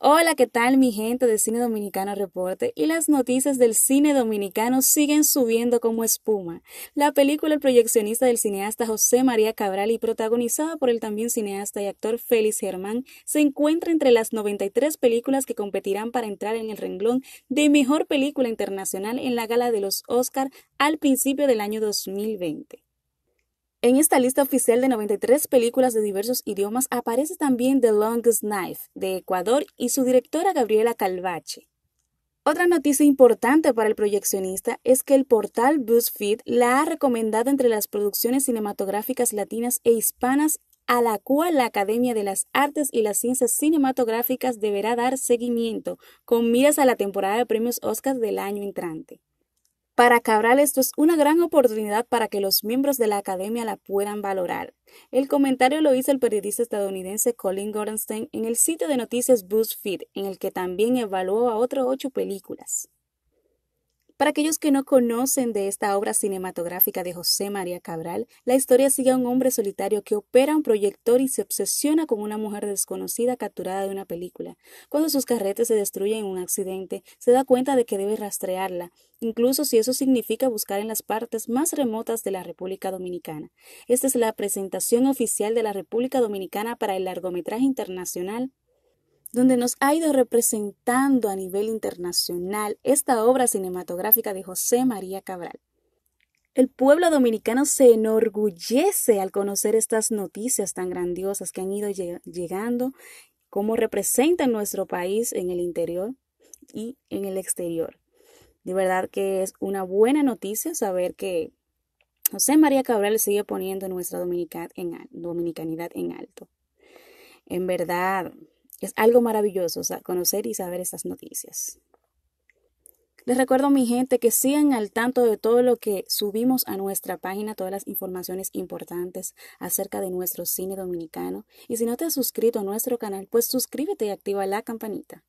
Hola, ¿qué tal mi gente de Cine Dominicano Reporte? Y las noticias del cine dominicano siguen subiendo como espuma. La película El proyeccionista del cineasta José María Cabral y protagonizada por el también cineasta y actor Félix Germán se encuentra entre las 93 películas que competirán para entrar en el renglón de mejor película internacional en la gala de los Oscar al principio del año 2020. En esta lista oficial de 93 películas de diversos idiomas aparece también The Longest Knife, de Ecuador, y su directora Gabriela Calvache. Otra noticia importante para el proyeccionista es que el portal BuzzFeed la ha recomendado entre las producciones cinematográficas latinas e hispanas a la cual la Academia de las Artes y las Ciencias Cinematográficas deberá dar seguimiento con miras a la temporada de premios Oscar del año entrante. Para Cabral esto es una gran oportunidad para que los miembros de la academia la puedan valorar. El comentario lo hizo el periodista estadounidense Colin Gordonstein en el sitio de noticias BuzzFeed, en el que también evaluó a otras ocho películas. Para aquellos que no conocen de esta obra cinematográfica de José María Cabral, la historia sigue a un hombre solitario que opera un proyector y se obsesiona con una mujer desconocida capturada de una película. Cuando sus carretes se destruyen en un accidente, se da cuenta de que debe rastrearla, incluso si eso significa buscar en las partes más remotas de la República Dominicana. Esta es la presentación oficial de la República Dominicana para el largometraje internacional donde nos ha ido representando a nivel internacional esta obra cinematográfica de José María Cabral. El pueblo dominicano se enorgullece al conocer estas noticias tan grandiosas que han ido llegando, cómo representan nuestro país en el interior y en el exterior. De verdad que es una buena noticia saber que José María Cabral sigue poniendo nuestra dominicanidad en alto. En verdad, es algo maravilloso conocer y saber estas noticias. Les recuerdo mi gente que sigan al tanto de todo lo que subimos a nuestra página, todas las informaciones importantes acerca de nuestro cine dominicano. Y si no te has suscrito a nuestro canal, pues suscríbete y activa la campanita.